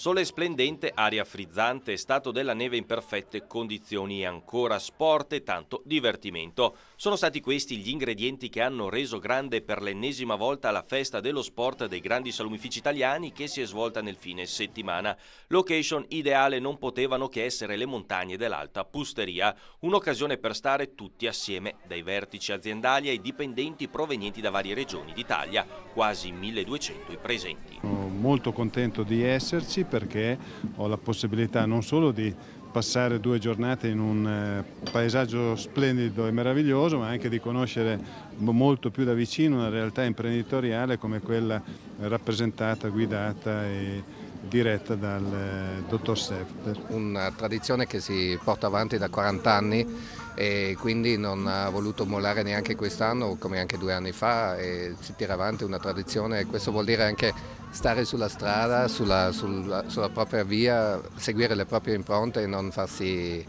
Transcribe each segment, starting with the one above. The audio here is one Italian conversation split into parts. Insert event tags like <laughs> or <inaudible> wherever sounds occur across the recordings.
Sole splendente, aria frizzante, stato della neve in perfette condizioni e ancora sport e tanto divertimento. Sono stati questi gli ingredienti che hanno reso grande per l'ennesima volta la festa dello sport dei grandi salumifici italiani che si è svolta nel fine settimana. Location ideale non potevano che essere le montagne dell'Alta Pusteria, un'occasione per stare tutti assieme, dai vertici aziendali ai dipendenti provenienti da varie regioni d'Italia, quasi 1200 i presenti. Oh, molto contento di esserci perché ho la possibilità non solo di passare due giornate in un eh, paesaggio splendido e meraviglioso, ma anche di conoscere molto più da vicino una realtà imprenditoriale come quella rappresentata, guidata e diretta dal eh, dottor Seft. Una tradizione che si porta avanti da 40 anni e quindi non ha voluto mollare neanche quest'anno come anche due anni fa e si tira avanti una tradizione e questo vuol dire anche stare sulla strada, sulla, sulla, sulla propria via, seguire le proprie impronte e non farsi,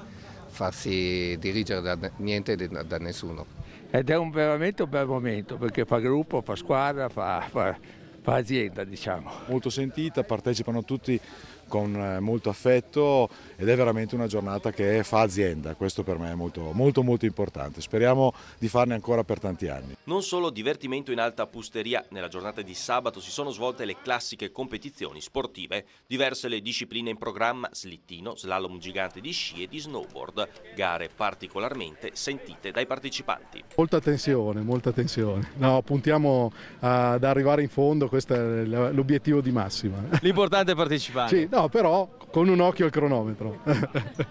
farsi dirigere da niente e da nessuno. Ed è un veramente un bel momento perché fa gruppo, fa squadra, fa, fa fa azienda diciamo. Molto sentita, partecipano tutti con eh, molto affetto ed è veramente una giornata che fa azienda, questo per me è molto molto molto importante, speriamo di farne ancora per tanti anni. Non solo divertimento in alta pusteria, nella giornata di sabato si sono svolte le classiche competizioni sportive, diverse le discipline in programma, slittino, slalom gigante di sci e di snowboard, gare particolarmente sentite dai partecipanti. Molta tensione, molta tensione, no, puntiamo ad arrivare in fondo questo è l'obiettivo di massima. L'importante è partecipare. Sì, no, però con un occhio al cronometro.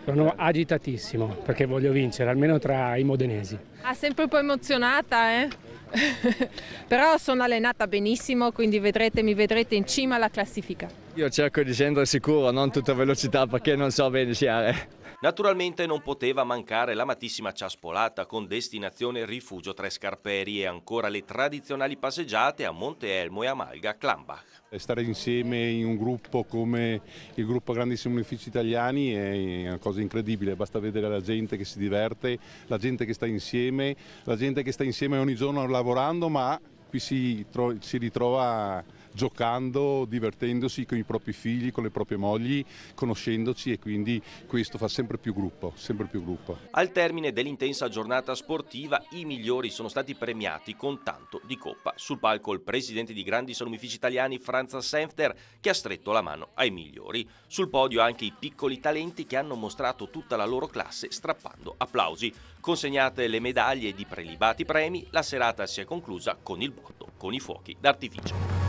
Sono agitatissimo perché voglio vincere, almeno tra i modenesi. Ah, sempre un po' emozionata, eh? <laughs> però sono allenata benissimo, quindi vedrete, mi vedrete in cima alla classifica. Io cerco di scendere sicuro, non tutta velocità perché non so bene sciare. Naturalmente non poteva mancare l'amatissima ciaspolata con destinazione Rifugio Tre Scarperi e ancora le tradizionali passeggiate a Monte Elmo e a Malga Clambach. Stare insieme in un gruppo come il gruppo Grandissimi Unifici Italiani è una cosa incredibile, basta vedere la gente che si diverte, la gente che sta insieme, la gente che sta insieme ogni giorno lavorando ma qui si, si ritrova giocando, divertendosi con i propri figli, con le proprie mogli, conoscendoci e quindi questo fa sempre più gruppo, sempre più gruppo. Al termine dell'intensa giornata sportiva i migliori sono stati premiati con tanto di coppa. Sul palco il presidente di grandi salumifici italiani Franza Senfter che ha stretto la mano ai migliori. Sul podio anche i piccoli talenti che hanno mostrato tutta la loro classe strappando applausi. Consegnate le medaglie di prelibati premi, la serata si è conclusa con il botto, con i fuochi d'artificio.